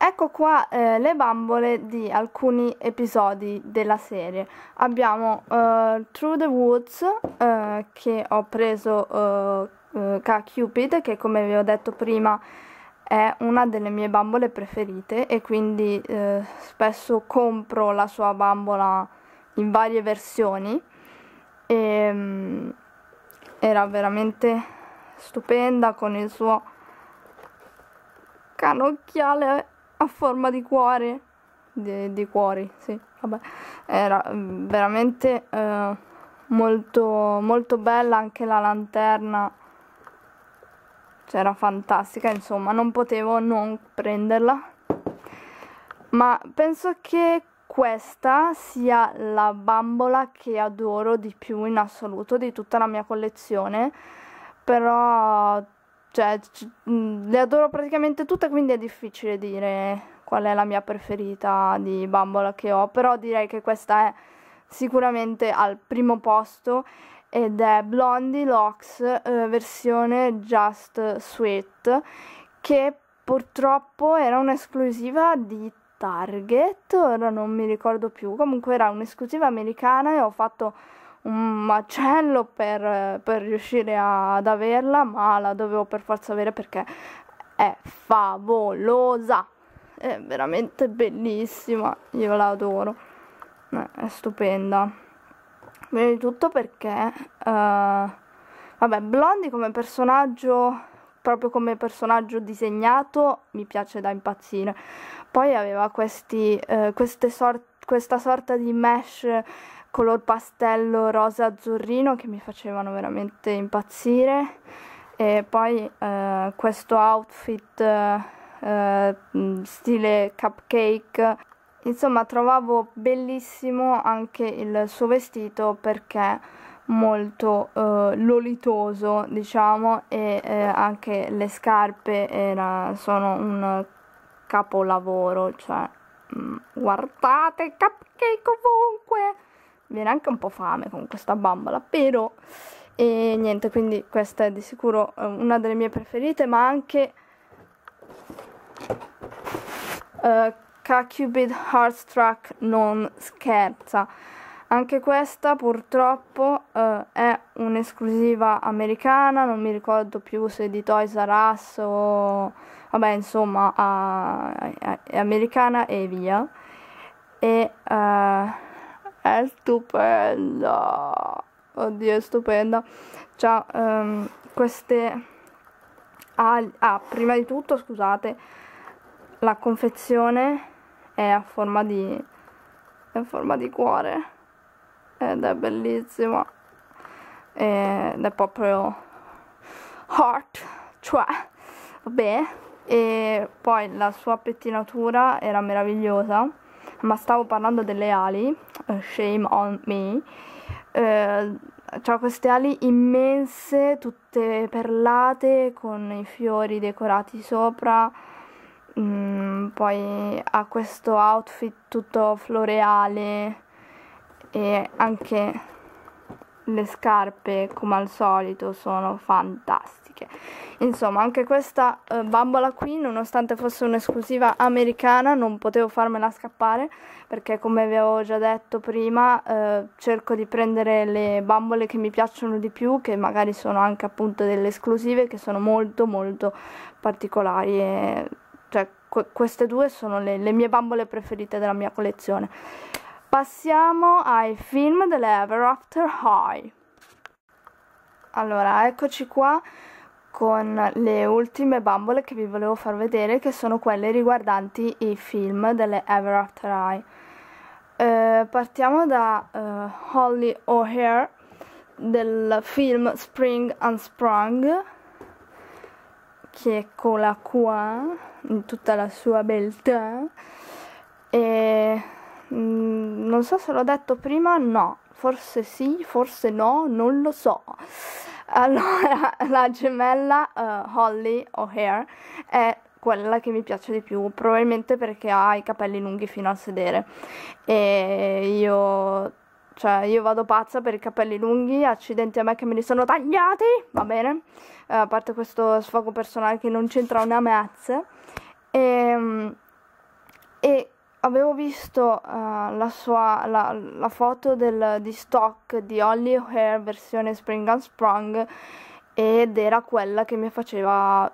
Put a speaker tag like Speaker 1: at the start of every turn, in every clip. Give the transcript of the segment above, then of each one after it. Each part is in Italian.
Speaker 1: Ecco qua eh, le bambole di alcuni episodi della serie. Abbiamo uh, Through the Woods uh, che ho preso uh, uh, Cupid che come vi ho detto prima è una delle mie bambole preferite e quindi uh, spesso compro la sua bambola in varie versioni. E, um, era veramente stupenda con il suo canocchiale a forma di cuore, di, cuori, sì, vabbè, era mm, veramente eh, molto, molto bella anche la lanterna, c'era fantastica, insomma, non potevo non prenderla. Ma penso che questa sia la bambola che adoro di più in assoluto di tutta la mia collezione, però cioè, mm, le adoro praticamente tutte, quindi è difficile dire qual è la mia preferita di bambola che ho, però direi che questa è sicuramente al primo posto ed è Blondie Locks eh, versione Just Sweet che purtroppo era un'esclusiva di Target, ora non mi ricordo più, comunque era un'esclusiva americana e ho fatto un macello per, per riuscire a, ad averla, ma la dovevo per forza avere perché è favolosa, è veramente bellissima, io la adoro, eh, è stupenda. Prima di tutto perché, uh, vabbè, Blondie come personaggio, proprio come personaggio disegnato, mi piace da impazzire. Poi aveva questi, eh, uh, sorti, questa sorta di mesh color pastello rosa azzurrino che mi facevano veramente impazzire e poi eh, questo outfit eh, mm, stile cupcake insomma trovavo bellissimo anche il suo vestito perché molto eh, lolitoso diciamo e eh, anche le scarpe era, sono un capolavoro cioè mm, guardate cupcake ovunque viene anche un po' fame con questa bambola, però e niente, quindi questa è di sicuro eh, una delle mie preferite, ma anche uh, eh, Cacubid Heartstruck non scherza. Anche questa purtroppo uh, è un'esclusiva americana, non mi ricordo più se di Toys R Us o... vabbè insomma uh, è americana e via. E, uh, è stupenda oddio è stupenda c'ha cioè, um, queste ali ah prima di tutto scusate la confezione è a forma di è a forma di cuore ed è bellissima ed è proprio heart cioè vabbè e poi la sua pettinatura era meravigliosa ma stavo parlando delle ali Uh, shame on Me. Eh, uh, ha queste ali immense, tutte perlate, con i fiori decorati sopra. Mm, poi ha questo outfit tutto floreale e anche le scarpe come al solito sono fantastiche. Insomma, anche questa eh, bambola qui, nonostante fosse un'esclusiva americana, non potevo farmela scappare perché come vi avevo già detto prima, eh, cerco di prendere le bambole che mi piacciono di più, che magari sono anche appunto delle esclusive che sono molto molto particolari e, cioè, que- queste due sono le, le mie bambole preferite della mia collezione. Passiamo ai film dell'Ever After High. Allora, eccoci qua con le ultime bambole che vi volevo far vedere, che sono quelle riguardanti i film delle Ever After High. Eh, partiamo da eh, Holly O'Hare del film Spring Unsprung, che eccola qua in tutta la sua beltà. E mm, non so se l'ho detto prima, no, forse sì, forse no, non lo so. Allora, la gemella uh, Holly O'Hare è quella che mi piace di più, probabilmente perché ha i capelli lunghi fino al sedere. E io, cioè, io vado pazza per i capelli lunghi, accidenti a me che me li sono tagliati, va bene? Eh, a parte questo sfogo personale che non c'entra una mezza. Ehm, e, e avevo visto uh, la, sua, la, la foto del, di stock di Holly Hair versione Spring and Sprung ed era quella che mi faceva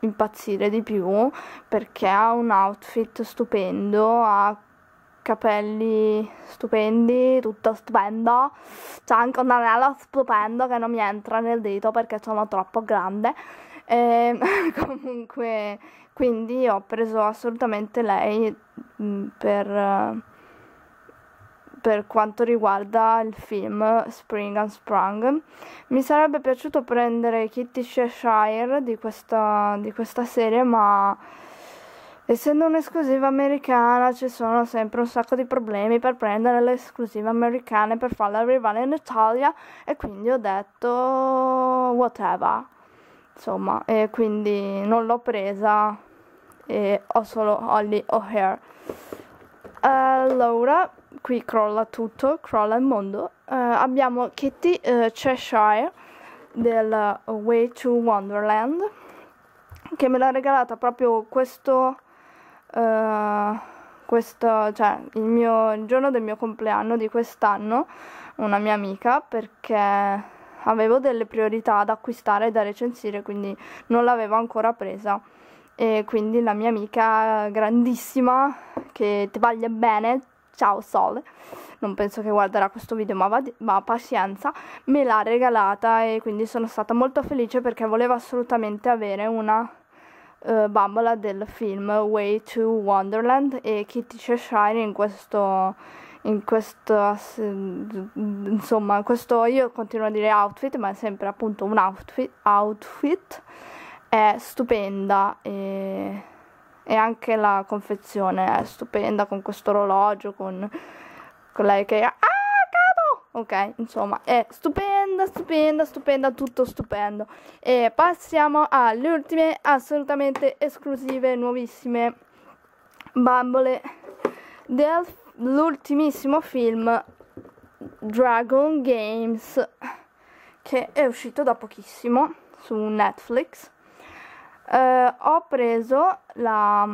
Speaker 1: impazzire di più perché ha un outfit stupendo, ha capelli stupendi, tutto stupendo, c'è anche un anello stupendo che non mi entra nel dito perché sono troppo grande. E, ehm, comunque, quindi ho preso assolutamente lei mm, per, per quanto riguarda il film Spring and Sprung. Mi sarebbe piaciuto prendere Kitty Cheshire di questa, di questa serie, ma essendo un'esclusiva americana ci sono sempre un sacco di problemi per prendere le esclusive americane per farle arrivare in Italia e quindi ho detto whatever insomma, e quindi non l'ho presa e ho solo Holly O'Hare. Allora, qui crolla tutto, crolla il mondo. Uh, abbiamo Kitty uh, Cheshire del Way to Wonderland che me l'ha regalata proprio questo, uh, questo cioè il, mio, il giorno del mio compleanno di quest'anno, una mia amica, perché avevo delle priorità da acquistare e da recensire, quindi non l'avevo ancora presa. E quindi la mia amica grandissima, che ti voglia bene, ciao Sol, non penso che guarderà questo video, ma, va, ma pazienza, me l'ha regalata e quindi sono stata molto felice perché volevo assolutamente avere una uh, bambola del film Way to Wonderland e Kitty Cheshire in questo in questo insomma questo io continuo a dire outfit ma è sempre appunto un outfit, outfit è stupenda e, e, anche la confezione è stupenda con questo orologio con, con lei che ah cado ok insomma è stupenda stupenda stupenda tutto stupendo e passiamo alle ultime assolutamente esclusive nuovissime bambole del l'ultimissimo film Dragon Games che è uscito da pochissimo su Netflix. Eh, ho preso la,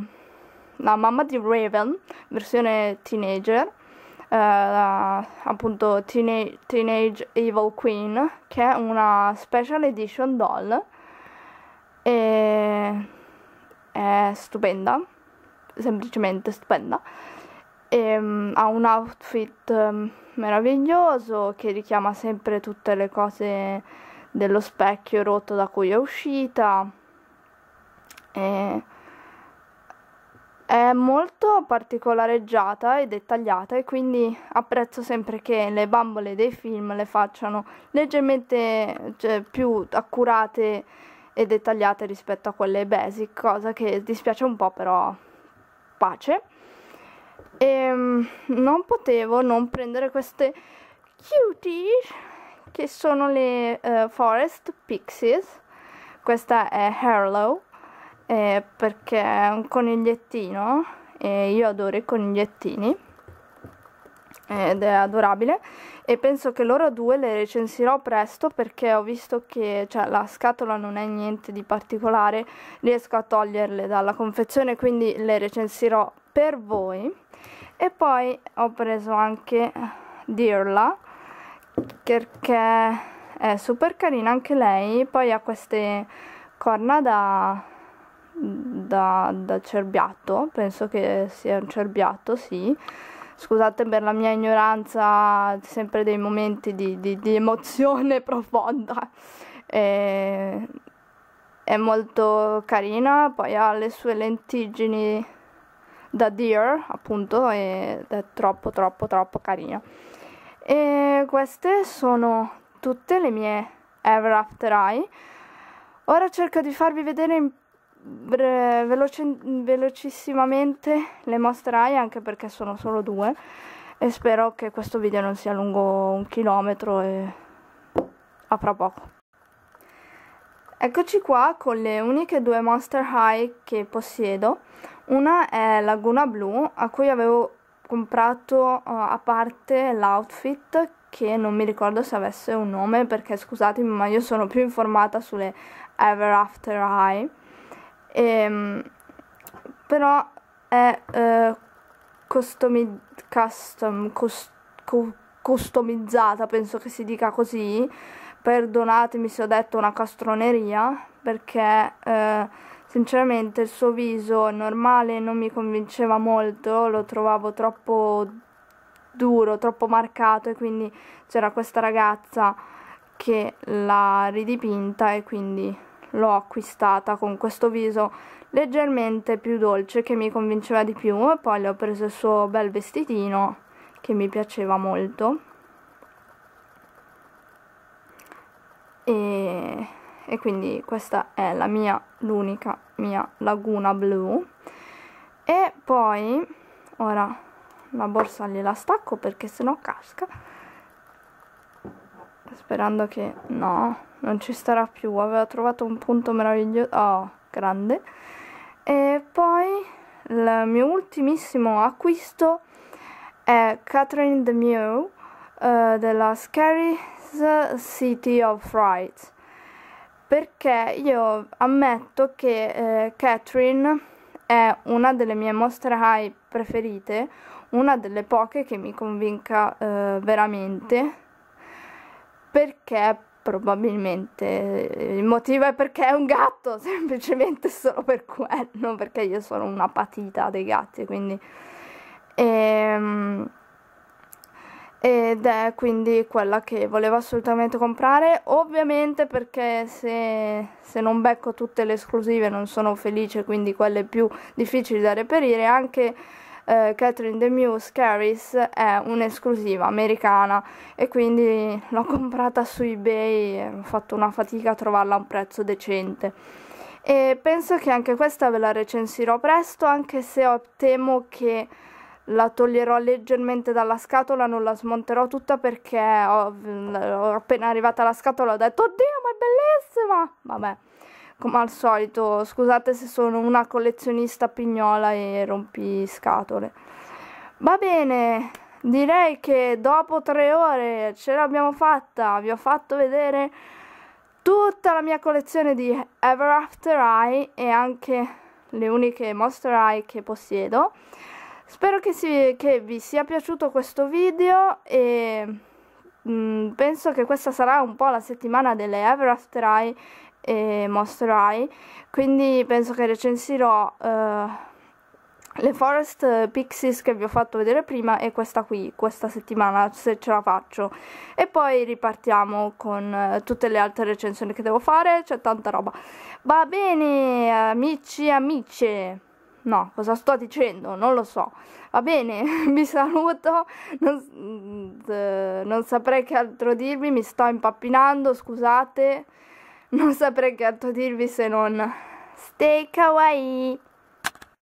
Speaker 1: la, mamma di Raven, versione teenager, eh, appunto teenage, teenage Evil Queen, che è una special edition doll. E è stupenda, semplicemente stupenda e ehm, ha un outfit ehm, meraviglioso che richiama sempre tutte le cose dello specchio rotto da cui è uscita. E è molto particolareggiata e dettagliata e quindi apprezzo sempre che le bambole dei film le facciano leggermente cioè, più accurate e dettagliate rispetto a quelle basic, cosa che dispiace un po' però pace. E ehm, non potevo non prendere queste cutie che sono le uh, Forest Pixies. Questa è Harlow eh, perché è un conigliettino e io adoro i conigliettini ed è adorabile e penso che loro due le recensirò presto perché ho visto che cioè, la scatola non è niente di particolare, riesco a toglierle dalla confezione quindi le recensirò per voi e poi ho preso anche Dirla perché è super carina anche lei, poi ha queste corna da, da, da cerbiatto, penso che sia un cerbiatto, sì Scusate per la mia ignoranza, sempre dei momenti di, di, di emozione profonda. E, è molto carina, poi ha le sue lentiggini da deer, appunto, ed è troppo, troppo, troppo carina. E queste sono tutte le mie Ever After Eye. Ora cerco di farvi vedere in veloce, velocissimamente le mostrai anche perché sono solo due e spero che questo video non sia lungo un chilometro e a fra poco. Eccoci qua con le uniche due Monster High che possiedo. Una è Laguna Blu, a cui avevo comprato uh, a parte l'outfit che non mi ricordo se avesse un nome perché scusatemi ma io sono più informata sulle Ever After High Ehm, però è eh, custom, custom cost, customizzata, penso che si dica così. Perdonatemi se ho detto una castroneria, perché eh, sinceramente il suo viso normale non mi convinceva molto, lo trovavo troppo duro, troppo marcato e quindi c'era questa ragazza che l'ha ridipinta e quindi l'ho acquistata con questo viso leggermente più dolce che mi convinceva di più e poi le ho preso il suo bel vestitino che mi piaceva molto e, e quindi questa è la mia, l'unica mia laguna blu e poi ora la borsa gliela stacco perché sennò casca sperando che no, non ci starà più. Aveva trovato un punto meraviglioso, oh, grande. E poi il mio ultimissimo acquisto è Catherine the Mew uh, della Scary City of Fright. Perché io ammetto che eh, Catherine è una delle mie Monster High preferite, una delle poche che mi convinca eh, veramente perché probabilmente eh, il motivo è perché è un gatto, semplicemente solo per quello, perché io sono una patita dei gatti, quindi... Ehm, ed è quindi quella che volevo assolutamente comprare, ovviamente perché se, se non becco tutte le esclusive non sono felice, quindi quelle più difficili da reperire, anche eh, Catherine Muse Carries è un'esclusiva americana e quindi l'ho comprata su eBay e ho fatto una fatica a trovarla a un prezzo decente. E penso che anche questa ve la recensirò presto, anche se ho, temo che la toglierò leggermente dalla scatola, non la smonterò tutta perché ho, ho appena arrivata alla scatola ho detto oddio ma è bellissima! Vabbè come al solito, scusate se sono una collezionista pignola e rompiscatole. Va bene, direi che dopo tre ore ce l'abbiamo fatta, vi ho fatto vedere tutta la mia collezione di Ever After Eye e anche le uniche Monster Eye che possiedo. Spero che, si, che vi sia piaciuto questo video e mh, mm, penso che questa sarà un po' la settimana delle Ever After Eye e Monster High, quindi penso che recensirò eh, le Forest Pixies che vi ho fatto vedere prima e questa qui, questa settimana, se ce la faccio. E poi ripartiamo con eh, tutte le altre recensioni che devo fare, c'è tanta roba. Va bene, amici e amiche! No, cosa sto dicendo? Non lo so. Va bene, vi saluto. Non, mm, non saprei che altro dirvi, mi sto impappinando, scusate non saprei che altro dirvi se non stay kawaii!